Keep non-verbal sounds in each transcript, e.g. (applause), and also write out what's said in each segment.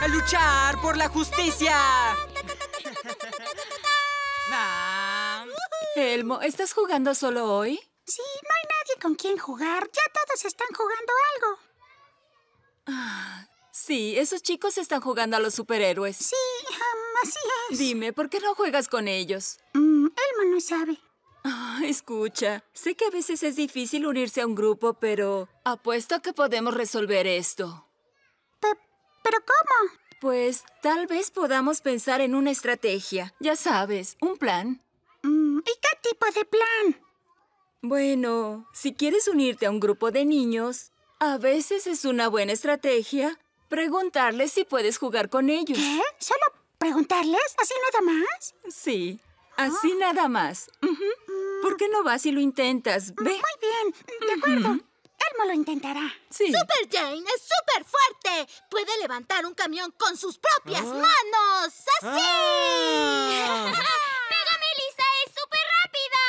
a luchar por la justicia. Elmo, ¿estás jugando solo hoy? Sí, no hay nadie con quien jugar. Ya todos están jugando algo. Ah, sí, esos chicos están jugando a los superhéroes. Sí, así es. Dime, ¿por qué no juegas con ellos? Mm, Elmo no sabe. Ah, escucha, sé que a veces es difícil unirse a un grupo, pero apuesto a que podemos resolver esto. ¿Pero cómo? Pues tal vez podamos pensar en una estrategia. Ya sabes, un plan. Mm, ¿Y qué tipo de plan? Bueno, si quieres unirte a un grupo de niños, a veces es una buena estrategia preguntarles si puedes jugar con ellos. ¿Qué? ¿Solo preguntarles? ¿Así nada más? Sí, así ah. nada más. Mm. ¿Por qué no vas y lo intentas? Mm, ¿Ve? Muy bien, de acuerdo lo intentará. Sí. Super Jane es súper fuerte. Puede levantar un camión con sus propias ah. manos. ¡Así! Ah. (laughs) Melissa es súper rápida.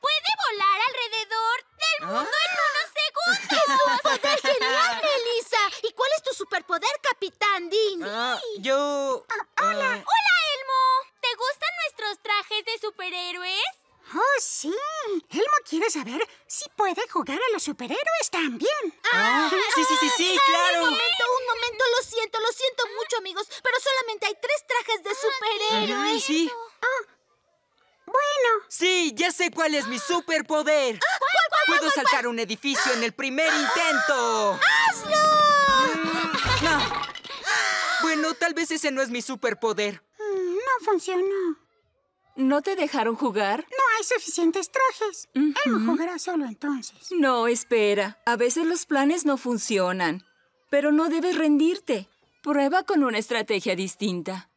Puede volar alrededor del ah. mundo en unos segundos. ¡Es un poder genial, (laughs) Melissa! ¿Y cuál es tu superpoder, Capitán Dean? Ah, yo... hola. Eh. Hola, Elmo. ¿Te gustan nuestros trajes de superhéroes? ¡Oh, sí! Elmo quiere saber si puede jugar a los superhéroes también. ¡Ah! ah sí, sí, sí, sí, ah, claro. Un momento, un momento. Lo siento, lo siento mucho, amigos. Pero solamente hay tres trajes de ah, superhéroes. sí. bueno. Sí, ya sé cuál es mi superpoder. Puedo saltar un edificio en el primer intento. ¡Hazlo! no. Mm, bueno, tal vez ese no es mi superpoder. Mm, no funcionó. ¿No te dejaron jugar? No hay suficientes trajes. Él no jugará solo entonces. No, espera. A veces los planes no funcionan. Pero no debes rendirte. Prueba con una estrategia distinta.